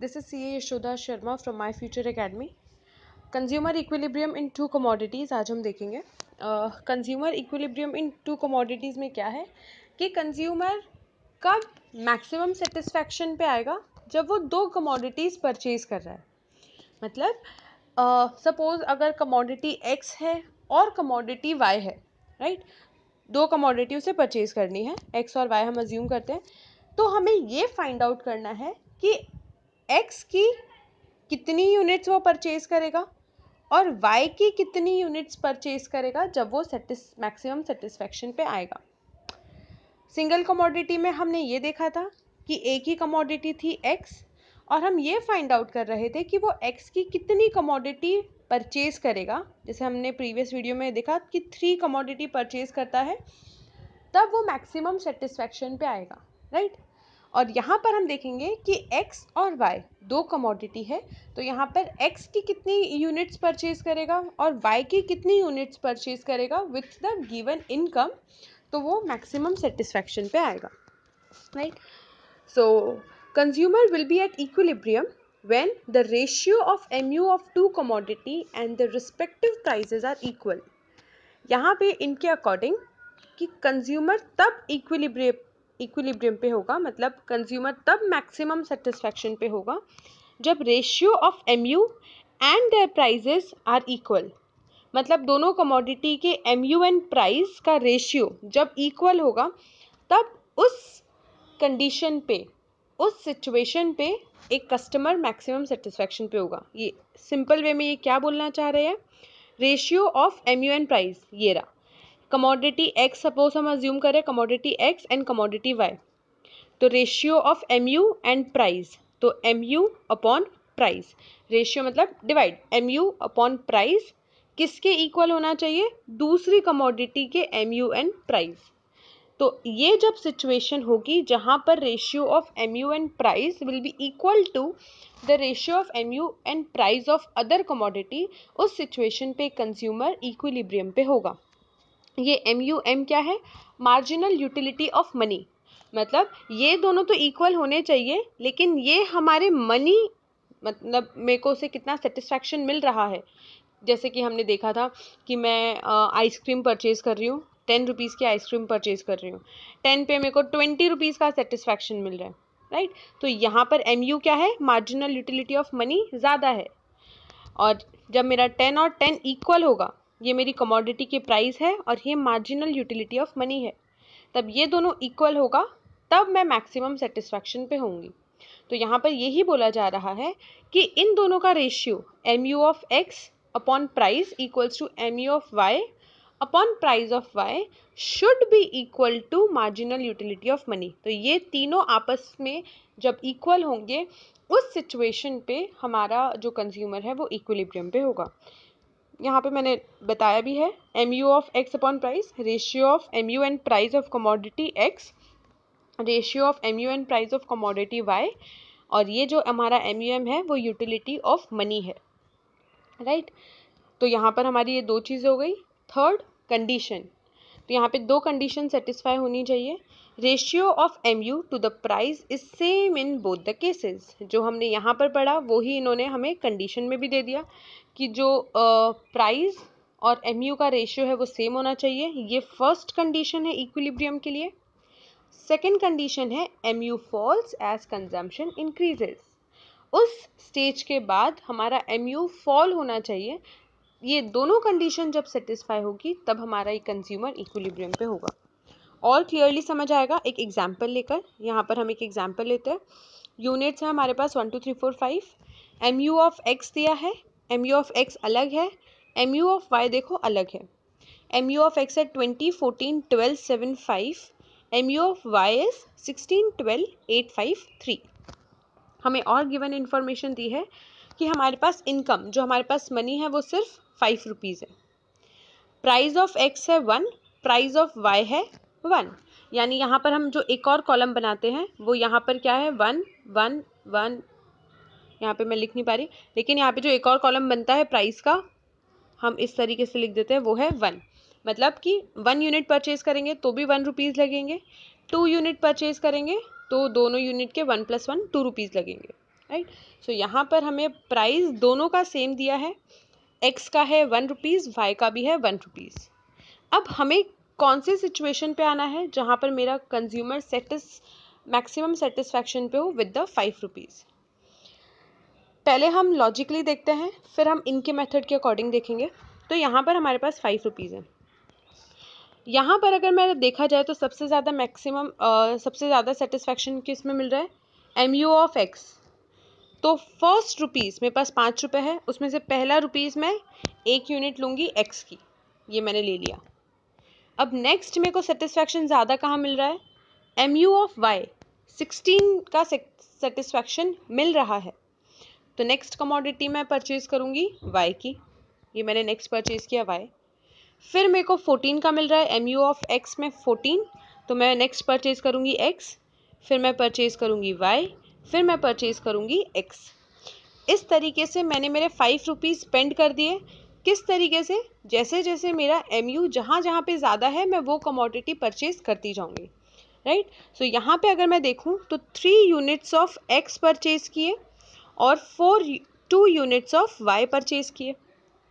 This is C A Yashoda Sharma from my future academy consumer equilibrium in two commodities आज हम देखेंगे consumer equilibrium in two commodities में क्या है कि कंज्यूमर कब मैक्सिमम सेटिस्फेक्शन पे आएगा जब वो दो कमोडिटीज़ परचेज कर रहा है मतलब सपोज़ uh, अगर कमोडिटी एक्स है और कमोडिटी वाई है राइट right? दो कमोडिटी उसे परचेज करनी है एक्स और वाई हम अज्यूम करते हैं तो हमें ये फाइंड आउट करना है कि एक्स की कितनी यूनिट्स वो परचेज करेगा और वाई की कितनी यूनिट्स परचेज करेगा जब वो सेटिस मैक्सिमम सेटिस्फेक्शन पे आएगा सिंगल कमोडिटी में हमने ये देखा था कि एक ही कमोडिटी थी एक्स और हम ये फाइंड आउट कर रहे थे कि वो एक्स की कितनी कमोडिटी परचेज करेगा जैसे हमने प्रीवियस वीडियो में देखा कि थ्री कमोडिटी परचेज करता है तब वो मैक्सिमम सेटिस्फेक्शन पे आएगा राइट right? और यहाँ पर हम देखेंगे कि एक्स और वाई दो कमोडिटी है तो यहाँ पर एक्स की कितनी यूनिट्स परचेज करेगा और वाई की कितनी यूनिट्स परचेज करेगा विथ द गिवन इनकम तो वो मैक्सिमम सेटिस्फैक्शन पे आएगा right so consumer will be at equilibrium the ratio of M U of two commodity and the respective prices are equal यहाँ पे इनके अकॉर्डिंग कि कंज्यूमर तब इक्विलिब्रियम इक्विलिब्रियम पे होगा मतलब कंज्यूमर तब मैक्सिमम सेटिस्फैक्शन पे होगा जब ratio of M U and their prices are equal मतलब दोनों कमोडिटी के एम यू एंड प्राइस का रेशियो जब इक्वल होगा तब उस कंडीशन पे उस सिचुएशन पे एक कस्टमर मैक्सिमम सेटिस्फैक्शन पे होगा ये सिंपल वे में ये क्या बोलना चाह रहे हैं ratio of M U and price ये रहा कमोडिटी एक्स सपोज हम अज्यूम करें commodity X and commodity Y तो ratio of M U and price तो M U upon price ratio मतलब divide M U upon price किसके equal होना चाहिए दूसरी कमोडिटी के एम यू एंड प्राइस तो ये जब सिचुएशन होगी जहाँ पर ratio of M U and price will be equal to the ratio of M U and price of other commodity उस सिचुएशन पे कंज्यूमर इक्विलिब्रियम पे होगा ये एम यू एम क्या है मार्जिनल यूटिलिटी ऑफ मनी मतलब ये दोनों तो इक्वल होने चाहिए लेकिन ये हमारे मनी मतलब मेरे को उसे कितना सेटिस्फैक्शन मिल रहा है जैसे कि हमने देखा था कि मैं आइसक्रीम परचेज़ कर रही हूँ टेन रुपीज़ की आइसक्रीम परचेज़ कर रही हूँ टेन पे मेरे को ट्वेंटी रुपीज़ का सेटिस्फैक्शन मिल रहा है राइट तो यहाँ पर एम यू क्या है मार्जिनल यूटिलिटी ऑफ मनी ज़्यादा है और जब मेरा टेन और टेन इक्वल होगा ये मेरी कमोडिटी के प्राइस है और ये मार्जिनल यूटिलिटी ऑफ मनी है तब ये दोनों इक्वल होगा तब मैं मैक्सिमम सेटिस्फैक्शन पे होंगी तो यहाँ पर यही बोला जा रहा है कि इन दोनों का ratio M U of X upon price equals to M U of Y upon price of Y should be equal to marginal utility of money तो ये तीनों आपस में जब इक्वल होंगे उस सिचुएशन पे हमारा जो कंज्यूमर है वो इक्विलिब्रियम पे होगा यहाँ पे मैंने बताया भी है M U of X upon price ratio of M U and price of commodity X ratio of M U and price of commodity Y और ये जो हमारा एम यू एम है वो यूटिलिटी ऑफ मनी है राइट right? तो यहाँ पर हमारी ये दो चीज़ हो गई थर्ड कंडीशन तो यहाँ पे दो कंडीशन सेटिस्फाई होनी चाहिए ratio of M U to the price is same in both the cases जो हमने यहाँ पर पढ़ा वो ही इन्होंने हमें कंडीशन में भी दे दिया कि जो प्राइस और एम यू का रेशियो है वो सेम होना चाहिए ये फर्स्ट कंडीशन है इक्विलिब्रियम के लिए सेकेंड कंडीशन है M U falls as consumption increases उस स्टेज के बाद हमारा एम यू फॉल होना चाहिए ये दोनों कंडीशन जब सेटिस्फाई होगी तब हमारा ये कंज्यूमर इक्विलिब्रियम पे होगा और क्लियरली समझ आएगा एक एग्जाम्पल लेकर यहाँ पर हम एक एग्जाम्पल लेते हैं यूनिट्स हैं हमारे पास one two three four five M U of X दिया है एम यू ऑफ एक्स अलग है एम यू ऑफ वाई देखो अलग है एम यू ऑफ एक्स है twenty fourteen twelve seven five M U of Y is sixteen twelve eight five three हमें और गिवन इन्फॉर्मेशन दी है कि हमारे पास इनकम जो हमारे पास मनी है वो सिर्फ फाइव रुपीज़ है प्राइस ऑफ एक्स है वन प्राइस ऑफ वाई है वन यानी यहाँ पर हम जो एक और कॉलम बनाते हैं वो यहाँ पर क्या है वन वन वन यहाँ पे मैं लिख नहीं पा रही लेकिन यहाँ पे जो एक और कॉलम बनता है प्राइस का हम इस तरीके से लिख देते हैं वो है वन मतलब कि वन यूनिट परचेज करेंगे तो भी वन रुपीज़ लगेंगे टू यूनिट परचेज करेंगे तो दोनों यूनिट के one plus one two rupees लगेंगे राइट सो so, यहाँ पर हमें प्राइस दोनों का सेम दिया है एक्स का है वन रुपीज़ वाई का भी है वन रुपीज़ अब हमें कौन से सिचुएशन पे आना है जहाँ पर मेरा कंज्यूमर सेटिस मैक्सिमम सेटिस्फैक्शन पे हो विद द फाइव रुपीज़ पहले हम लॉजिकली देखते हैं फिर हम इनके मेथड के अकॉर्डिंग देखेंगे तो यहाँ पर हमारे पास फाइव रुपीज़ है यहाँ पर अगर मैं देखा जाए तो सबसे ज़्यादा मैक्सिमम सबसे ज़्यादा सेटिस्फैक्शन किस में मिल रहा है एम यू ऑफ एक्स तो फर्स्ट रुपीज़ मेरे पास पाँच रुपये है उसमें से पहला रुपीज़ मैं एक यूनिट लूँगी एक्स की ये मैंने ले लिया अब नेक्स्ट मेरे को सेटिस्फैक्शन ज़्यादा कहाँ मिल रहा है M U of Y sixteen का सेटिस्फैक्शन मिल रहा है तो नेक्स्ट कमोडिटी मैं परचेज करूँगी वाई की ये मैंने नेक्स्ट परचेज किया वाई फिर मेरे को फोर्टीन का मिल रहा है एम यू ऑफ एक्स में फोर्टीन तो मैं नेक्स्ट परचेज करूँगी एक्स फिर मैं परचेज करूँगी वाई फिर मैं परचेज करूँगी एक्स इस तरीके से मैंने मेरे फाइव रुपीज़ स्पेंड कर दिए किस तरीके से जैसे जैसे मेरा एम यू जहाँ जहाँ पर ज़्यादा है मैं वो कमोडिटी परचेज करती जाऊँगी राइट सो यहाँ पे अगर मैं देखूँ तो three units of X purchase किए और four two units of Y purchase किए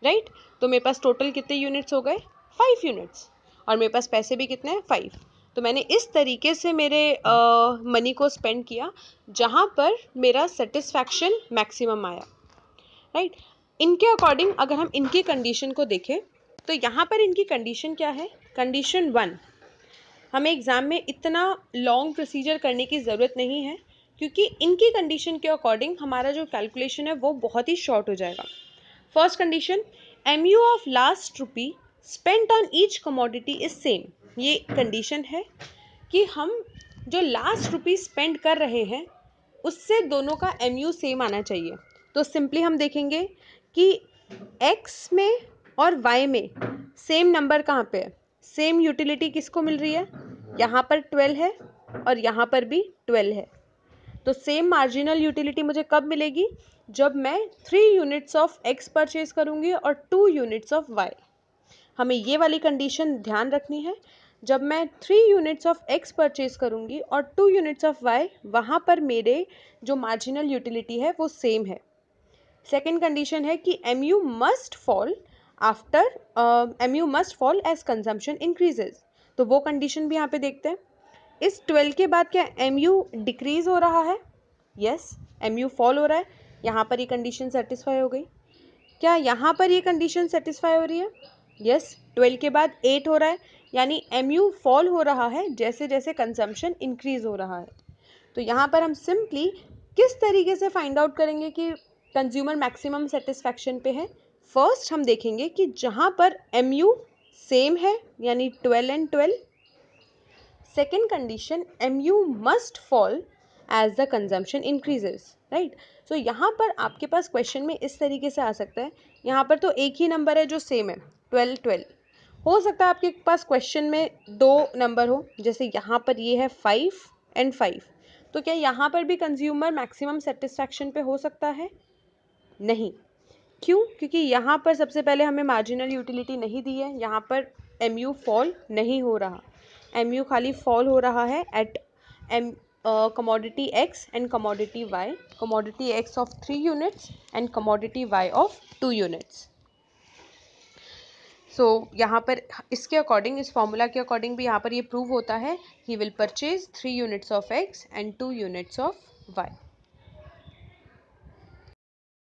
राइट तो मेरे पास टोटल कितने यूनिट्स हो गए फाइव यूनिट्स और मेरे पास पैसे भी कितने हैं फाइव तो मैंने इस तरीके से मेरे मनी को स्पेंड किया जहाँ पर मेरा सेटिस्फैक्शन मैक्सिमम आया राइट right? इनके अकॉर्डिंग अगर हम इनकी कंडीशन को देखें तो यहाँ पर इनकी कंडीशन क्या है कंडीशन वन हमें एग्ज़ाम में इतना लॉन्ग प्रोसीजर करने की ज़रूरत नहीं है क्योंकि इनकी कंडीशन के अकॉर्डिंग हमारा जो कैलकुलेशन है वो बहुत ही शॉर्ट हो जाएगा first condition M U of last rupee spent on each commodity is same ये कंडीशन है कि हम जो लास्ट रुपी स्पेंड कर रहे हैं उससे दोनों का एम यू सेम आना चाहिए तो सिंपली हम देखेंगे कि एक्स में और वाई में सेम नंबर कहाँ पे है सेम यूटिलिटी किसको मिल रही है यहाँ पर ट्वेल्व है और यहाँ पर भी ट्वेल्व है तो सेम मार्जिनल यूटिलिटी मुझे कब मिलेगी जब मैं three units of X purchase करूँगी और टू यूनिट्स ऑफ वाई हमें ये वाली कंडीशन ध्यान रखनी है जब मैं three units of X purchase करूँगी और टू यूनिट्स ऑफ वाई वहाँ पर मेरे जो मार्जिनल यूटिलिटी है वो सेम है सेकेंड कंडीशन है कि M U must fall after M U must fall as consumption increases तो वो कंडीशन भी यहाँ पे देखते हैं इस ट्वेल्व के बाद क्या एम यू डिक्रीज़ हो रहा है यस एम यू फॉल हो रहा है यहाँ पर ये कंडीशन सेटिस्फाई हो गई क्या यहाँ पर ये कंडीशन सेटिस्फाई हो रही है यस ट्वेल्व के बाद एट हो रहा है यानी एम यू फॉल हो रहा है जैसे जैसे कंजम्पशन इंक्रीज़ हो रहा है तो यहाँ पर हम सिंपली किस तरीके से फाइंड आउट करेंगे कि कंज्यूमर मैक्सिमम सेटिस्फैक्शन पे है फर्स्ट हम देखेंगे कि जहाँ पर एम यू सेम है यानी twelve and twelve second condition mu must fall as the consumption increases right so यहाँ पर आपके पास क्वेश्चन में इस तरीके से आ सकता है यहाँ पर तो एक ही नंबर है जो सेम है ट्वेल्व ट्वेल्व हो सकता है आपके पास क्वेश्चन में दो नंबर हो जैसे यहाँ पर ये है फाइव एंड फाइव तो क्या यहाँ पर भी कंज्यूमर मैक्सिमम सेटिस्फैक्शन पे हो सकता है नहीं क्यों क्योंकि यहाँ पर सबसे पहले हमें मार्जिनल यूटिलिटी नहीं दी है यहाँ पर एम यू फॉल नहीं हो रहा एम यू खाली फॉल हो रहा है at M commodity X and commodity Y commodity X of three units and commodity Y of two units so यहाँ पर इसके अकॉर्डिंग इस फॉर्मूला के अकॉर्डिंग भी यहाँ पर ये प्रूव होता है he will purchase three units of X and two units of Y